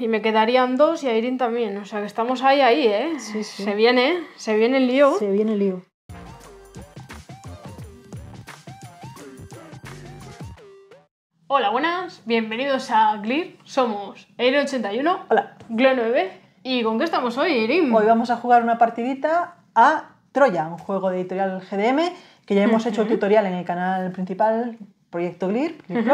Y me quedarían dos y a Irin también. O sea que estamos ahí, ahí, ¿eh? Se viene, se viene el lío. Se viene el lío. Hola, buenas, bienvenidos a Glir. Somos Eir 81 Hola. Glo9. ¿Y con qué estamos hoy, Irin? Hoy vamos a jugar una partidita a Troya, un juego de editorial GDM que ya hemos hecho tutorial en el canal principal, Proyecto Glir, Glir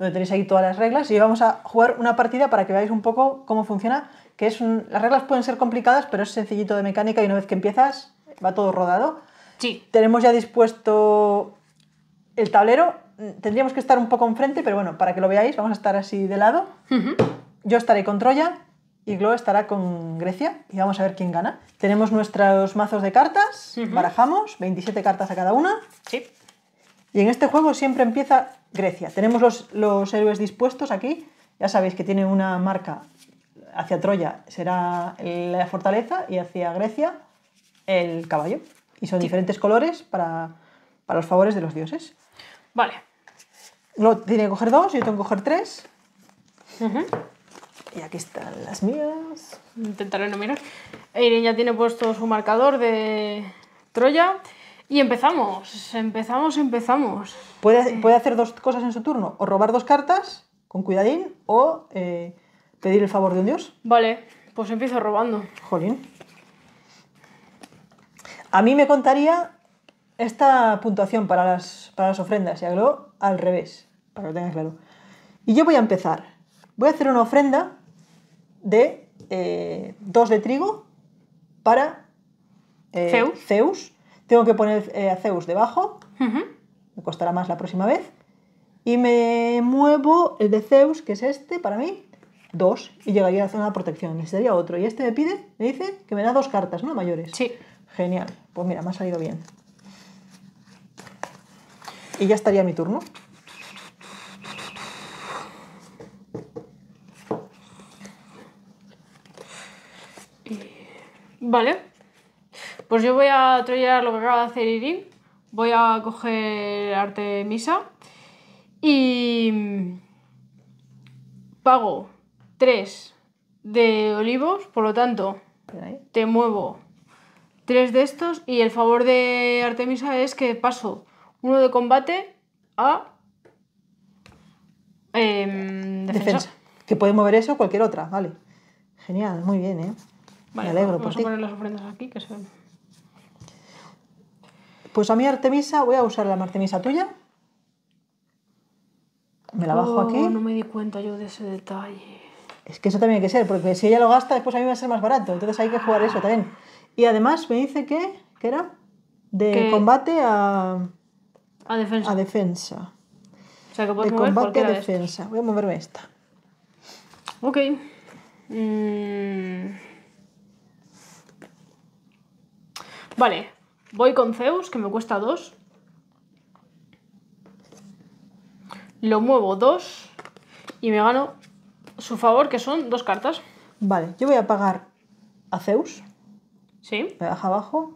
donde tenéis ahí todas las reglas y vamos a jugar una partida para que veáis un poco cómo funciona, que es las reglas pueden ser complicadas, pero es sencillito de mecánica y una vez que empiezas va todo rodado. Sí. Tenemos ya dispuesto el tablero, tendríamos que estar un poco enfrente, pero bueno, para que lo veáis vamos a estar así de lado. Yo estaré con Troya y Glo estará con Grecia y vamos a ver quién gana. Tenemos nuestros mazos de cartas, barajamos 27 cartas a cada una. Sí. Y en este juego siempre empieza Grecia. Tenemos los, héroes dispuestos aquí. Ya sabéis que tiene una marca hacia Troya será la fortaleza y hacia Grecia el caballo. Y son diferentes colores para, los favores de los dioses. Vale. Lo tiene que coger dos, yo tengo que coger tres. Y aquí están las mías. Intentaré no mirar. Irene ya tiene puesto su marcador de Troya. Y empezamos, empezamos, empezamos. Puede, hacer dos cosas en su turno, o robar dos cartas con cuidadín, o eh, pedir el favor de un dios. Vale, pues empiezo robando. Jolín. A mí me contaría esta puntuación para las, para las ofrendas, y hago al revés, para que lo tengas claro. Y yo voy a empezar. Voy a hacer una ofrenda de eh, dos de trigo para eh, Zeus tengo que poner a eh, Zeus debajo. Me costará más la próxima vez. Y me muevo el de Zeus, que es este para mí, dos, y llegaría a la zona de protección. Y sería otro. Y este me pide, me dice que me da dos cartas, ¿no? Mayores. Sí. Genial. Pues mira, me ha salido bien. Y ya estaría mi turno. Vale. Pues yo voy a trollar lo que acaba de hacer Irin, Voy a coger Artemisa y mm, pago 3 de olivos, por lo tanto, ¿eh? te muevo tres de estos y el favor de Artemisa es que paso uno de combate a em, defensa. Que puede mover eso o cualquier otra, vale. Genial, muy bien, ¿eh? Vale, Vamos a poner las ofrendas aquí que se pues a mí Artemisa, voy a usar la Artemisa tuya. Me la bajo oh, aquí. No me di cuenta yo de ese detalle. Es que eso también hay que ser, porque si ella lo gasta, después a mí me va a ser más barato. Entonces hay que jugar eso también. Y además me dice que, ¿qué era? De combate a... A defensa. A defensa. O sea, que puedo combate a defensa. Voy a moverme esta. Ok. Mm. Vale, Voy con Zeus, que me cuesta dos Lo muevo dos y me gano su favor, que son dos cartas. Vale, yo voy a pagar a Zeus. Sí. Me baja abajo.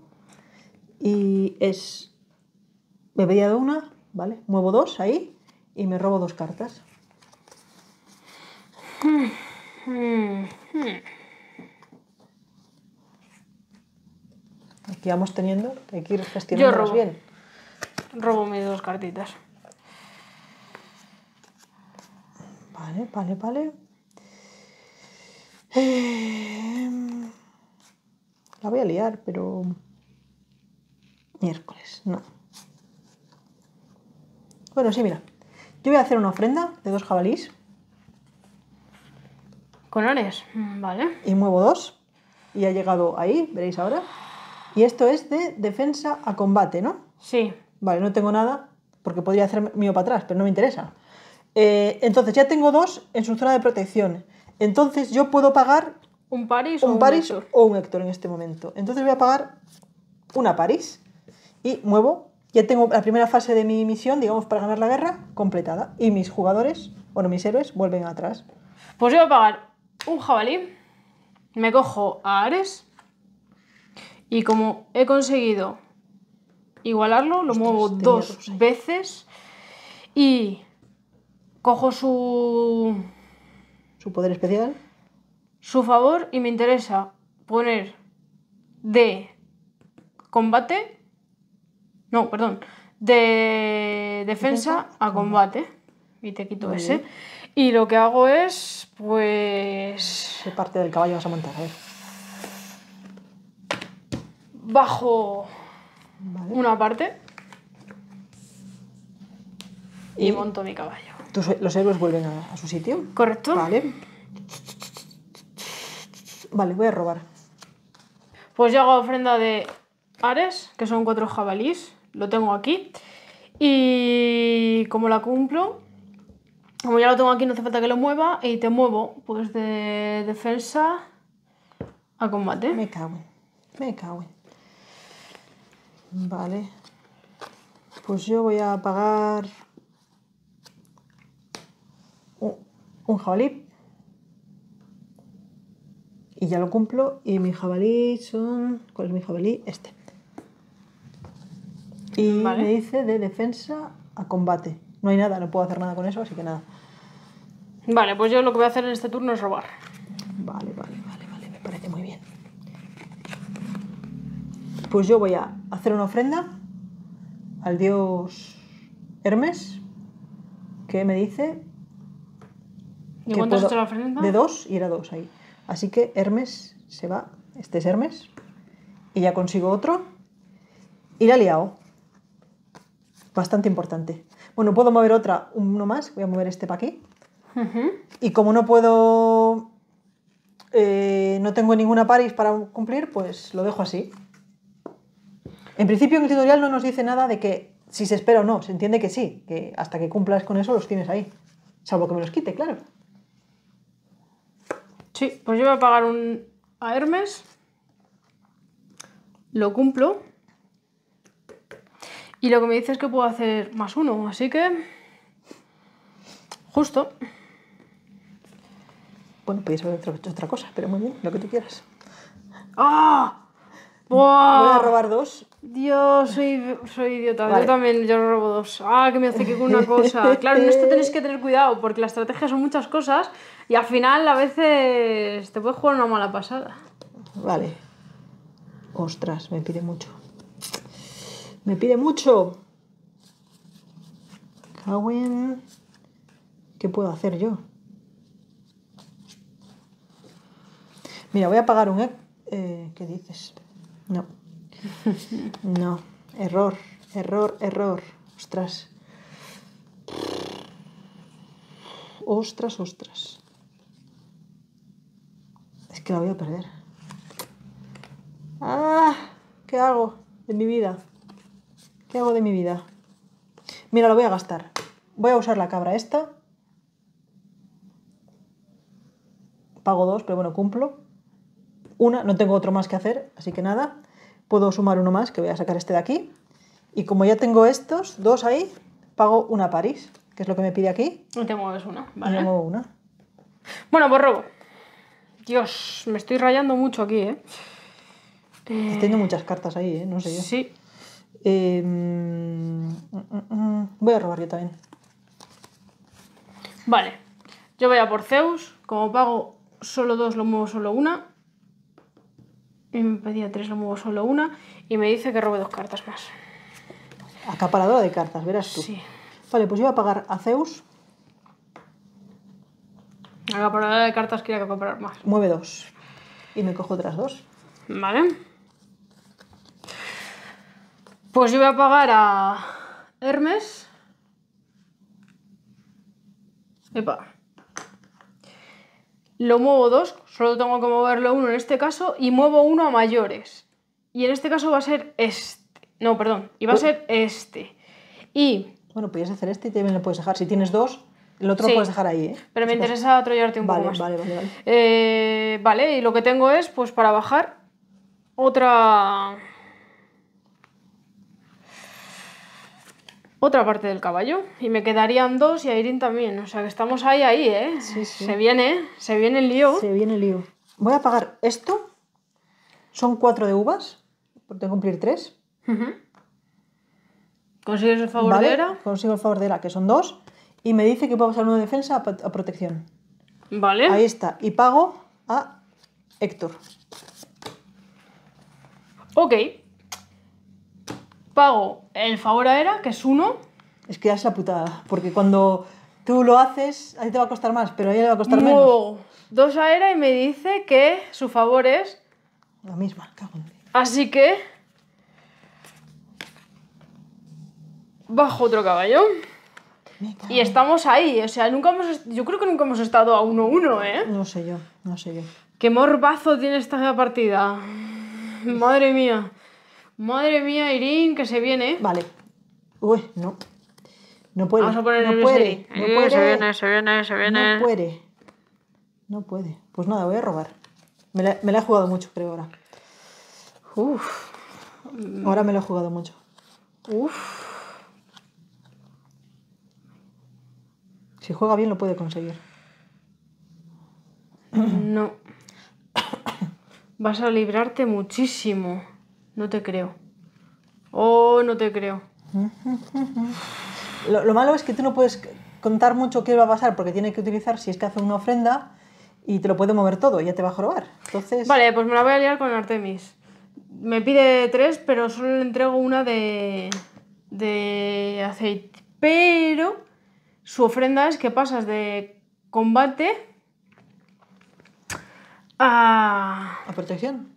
Y es. Me veía de una, ¿vale? Muevo dos ahí y me robo dos cartas. Hmm, hmm, hmm. que vamos teniendo, hay que ir robo. bien. Robo mis dos cartitas. Vale, vale, vale. Eh, la voy a liar, pero. Miércoles, no. Bueno, sí, mira. Yo voy a hacer una ofrenda de dos jabalís. Con mm, vale. Y muevo dos. Y ha llegado ahí, veréis ahora. Y esto es de defensa a combate, ¿no? Sí. Vale, no tengo nada porque podría hacer mío para atrás, pero no me interesa. Eh, entonces ya tengo dos en su zona de protección. Entonces yo puedo pagar un Paris, o, un Héctor en este momento. Entonces voy a pagar una Paris y muevo. Ya tengo la primera fase de mi misión, digamos, para ganar la guerra completada. Y mis jugadores, bueno, mis héroes, vuelven atrás. Pues yo voy a pagar un jabalí, me cojo a Ares y como he conseguido igualarlo, lo muevo dos veces y cojo su... Su poder especial. Su favor y me interesa poner de combate. No, perdón. De defensa, a combate. Y te quito ese. Y lo que hago es, pues... ¿Qué parte del caballo vas a montar? A bajo una parte y, monto mi caballo. los héroes vuelven a, su sitio. Correcto. Vale. Vale, voy a robar. Pues yo hago ofrenda de Ares, que son cuatro jabalís. Lo tengo aquí. Y como la cumplo, como ya lo tengo aquí, no hace falta que lo mueva. Y te muevo, pues de defensa a combate. Me cago Me cago Vale. Pues yo voy a pagar un, jabalí. Y ya lo cumplo. Y mi jabalí son... ¿Cuál es mi jabalí? Este. Y me dice de defensa a combate. No hay nada, no puedo hacer nada con eso, así que nada. Vale, pues yo lo que voy a hacer en este turno es robar. Vale, vale. pues yo voy a hacer una ofrenda al dios Hermes, que me dice... ¿De cuántas la ofrenda? De dos, y era dos ahí. Así que Hermes se va, este es Hermes, y ya consigo otro, y la liado. Bastante importante. Bueno, puedo mover otra, uno más, voy a mover este para aquí. Y como no puedo eh, no tengo ninguna París para cumplir, pues lo dejo así. En principio, el tutorial no nos dice nada de que si se espera o no. Se entiende que sí, que hasta que cumplas con eso los tienes ahí. Salvo que me los quite, claro. Sí, pues yo voy a pagar un a Hermes. Lo cumplo. Y lo que me dice es que puedo hacer más uno, así que... Justo. Bueno, podéis haber hecho otra cosa, pero muy bien, lo que tú quieras. ¡Ah! Voy a robar dos Dios, soy, idiota. Yo también, yo robo dos. Ah, que me hace que con una cosa. Claro, en esto tenéis que tener cuidado, porque la estrategia son muchas cosas y al final a veces te puedes jugar una mala pasada. Vale. Ostras, me pide mucho. Me pide mucho. Cowen. ¿Qué puedo hacer yo? Mira, voy a pagar un... E-, eh, ¿Qué dices? No. No, error, error, error. Ostras. Ostras, ostras. Es que la voy a perder. ¡Ah! ¿Qué hago de mi vida? ¿Qué hago de mi vida? Mira, lo voy a gastar. Voy a usar la cabra esta. Pago dos, pero bueno, cumplo. Una, no tengo otro más que hacer, así que nada puedo sumar uno más, que voy a sacar este de aquí. Y como ya tengo estos dos ahí, pago una París, que es lo que me pide aquí. No te mueves una, ¿vale? No muevo una. Bueno, pues robo. Dios, me estoy rayando mucho aquí, ¿eh? Tengo muchas cartas ahí, ¿eh? No sé yo. Sí. Em, mm, mm, mm. voy a robar yo también. Vale. Yo voy a por Zeus. Como pago solo dos, lo muevo solo una me pedía tres, lo muevo solo una y me dice que robe dos cartas más. Acaparadora de cartas, verás tú. Sí. Vale, pues iba a pagar a Zeus. Acaparadora de cartas quería que comprar más. Mueve dos. Y me cojo otras dos. Vale. Pues yo voy a pagar a Hermes. Epa lo muevo dos, solo tengo que moverlo uno en este caso, y muevo uno a mayores. Y en este caso va a ser este. No, perdón, y va a oh. ser este. Y... Bueno, puedes hacer este y también lo puedes dejar. Si tienes dos, el otro lo puedes dejar ahí, ¿eh? Pero me interesa atrollarte un poco más. Vale, vale, vale. Eh, vale, y lo que tengo es, pues para bajar, otra otra parte del caballo y me quedarían dos y irín también. O sea que estamos ahí, ahí, ¿eh? Sí, sí. Se viene, se viene el lío. Se viene el lío. Voy a pagar esto. Son cuatro de uvas, tengo que cumplir tres. ¿Consigues el favor de Era? Consigo el favor de Era, que son dos. Y me dice que puedo pasar uno de defensa a, protección. Vale. Ahí está. Y pago a Héctor. Ok pago el favor a ERA, que es uno. Es que ya es la putada, porque cuando tú lo haces, a te va a costar más, pero a ella le va a costar menos. Dos a ERA y me dice que su favor es... La misma, cago en Así que... Bajo otro caballo. Y estamos ahí, o sea, nunca hemos... Yo creo que nunca hemos estado a 1 uno, uno, ¿eh? No sé yo, no sé yo. ¿Qué morbazo tiene esta partida? Madre mía. Madre mía, Irín, que se viene. Vale. Uy, no. No puede. no puede. No puede. No puede. No puede. Pues nada, voy a robar. Me la, he jugado mucho, creo, ahora. Uf. Ahora me la he jugado mucho. Uf. Si juega bien lo puede conseguir. No. Vas a librarte muchísimo. No te creo. Oh, no te creo. Lo, malo es que tú no puedes contar mucho qué va a pasar porque tiene que utilizar, si es que hace una ofrenda, y te lo puede mover todo, y ya te va a jorobar. Entonces... Vale, pues me la voy a liar con Artemis. Me pide tres, pero solo le entrego una de, de aceite. Pero su ofrenda es que pasas de combate a... A protección.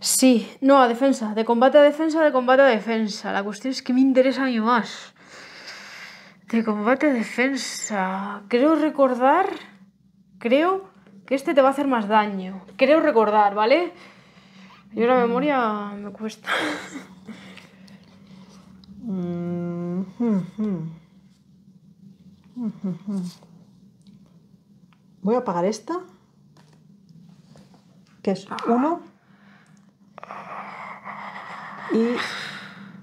Sí, no, a defensa, de combate a defensa, de combate a defensa. La cuestión es que me interesa a mí más. De combate a defensa. Creo recordar, creo que este te va a hacer más daño. Creo recordar, ¿vale? Yo la memoria me cuesta. Voy a apagar esta. Que es uno y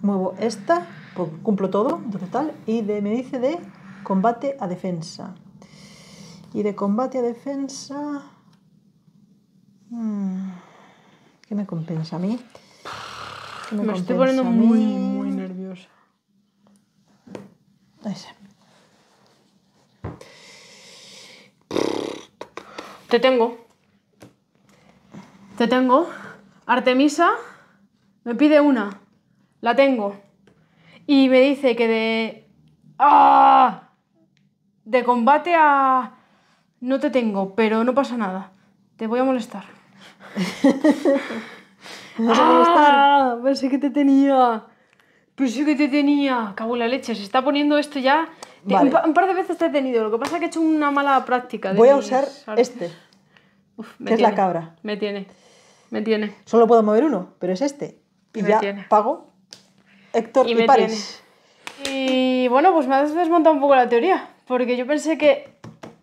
muevo esta, pues, cumplo todo, total, y de, me dice de combate a defensa. Y de combate a defensa... Mm, ¿Qué me compensa a mí? Me, estoy poniendo muy, muy nerviosa. Te tengo. Te tengo. Artemisa. Me pide una. La tengo. Y me dice que de... Ah, de combate a... No te tengo, pero no pasa nada. Te voy a molestar. Ah, pensé que te tenía. Pensé que te tenía. Cago en la leche. Se está poniendo esto ya. Un, par de veces te he tenido. Lo que pasa es que he hecho una mala práctica. voy a usar este. es la cabra. Me tiene. Me tiene. Solo puedo mover uno, pero es este y ya pago. Héctor y, París. Y bueno, pues me has desmontado un poco la teoría, porque yo pensé que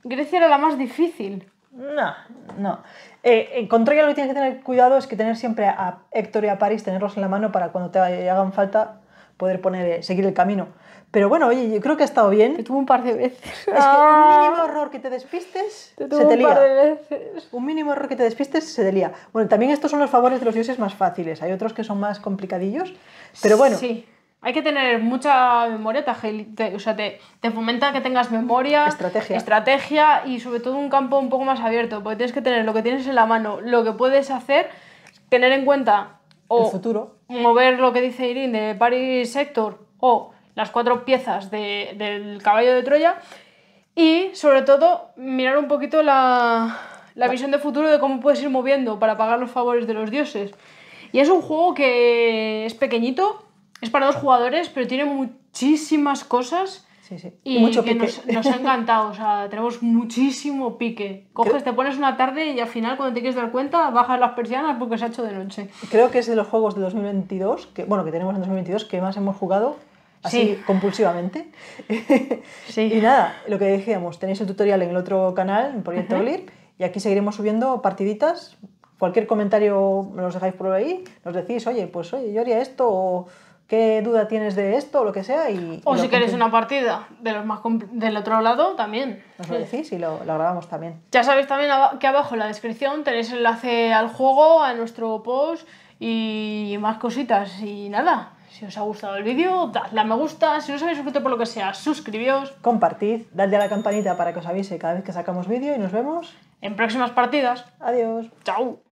Grecia era la más difícil. No, no. Eh, en lo que tienes que tener cuidado es que tener siempre a Héctor y a París, tenerlos en la mano para cuando te hagan falta, poder poner, eh, seguir el camino. Pero bueno, oye, yo creo que ha estado bien. Te tuvo un par de veces. Es que un mínimo ah. error que te despistes se te Un, par de veces. un mínimo error que te despistes se te lía. Bueno, también estos son los favores de los dioses más fáciles. Hay otros que son más complicadillos. Pero bueno. Sí. Hay que tener mucha memoria, te, o sea, te, te, fomenta que tengas memoria, estrategia. estrategia y sobre todo un campo un poco más abierto, porque tienes que tener lo que tienes en la mano, lo que puedes hacer, tener en cuenta futuro. mover lo que dice Irene de Paris Sector o las cuatro piezas del caballo de Troya y sobre todo mirar un poquito la, la visión de futuro de cómo puedes ir moviendo para pagar los favores de los dioses. Y es un juego que es pequeñito, es para dos jugadores, pero tiene muchísimas cosas y Mucho que Nos, ha encantado, o sea, tenemos muchísimo pique. Coges, te pones una tarde y al final, cuando te quieres dar cuenta, bajas las persianas porque se ha hecho de noche. Creo que es de los juegos de 2022, que, bueno, que tenemos en 2022, que más hemos jugado así compulsivamente. y nada, lo que decíamos, tenéis el tutorial en el otro canal, en Proyecto Olir, y aquí seguiremos subiendo partiditas. Cualquier comentario nos dejáis por ahí, nos decís, oye, pues oye, yo haría esto o qué duda tienes de esto o lo que sea. Y, o si queréis una partida de los más del otro lado también. Nos lo decís y lo, grabamos también. Ya sabéis también que abajo en la descripción tenéis enlace al juego, a nuestro post y más cositas. Y nada, si os ha gustado el vídeo, dadle a me gusta. Si no os habéis por lo que sea, suscribíos. Compartid, dadle a la campanita para que os avise cada vez que sacamos vídeo y nos vemos en próximas partidas. Adiós. Chao.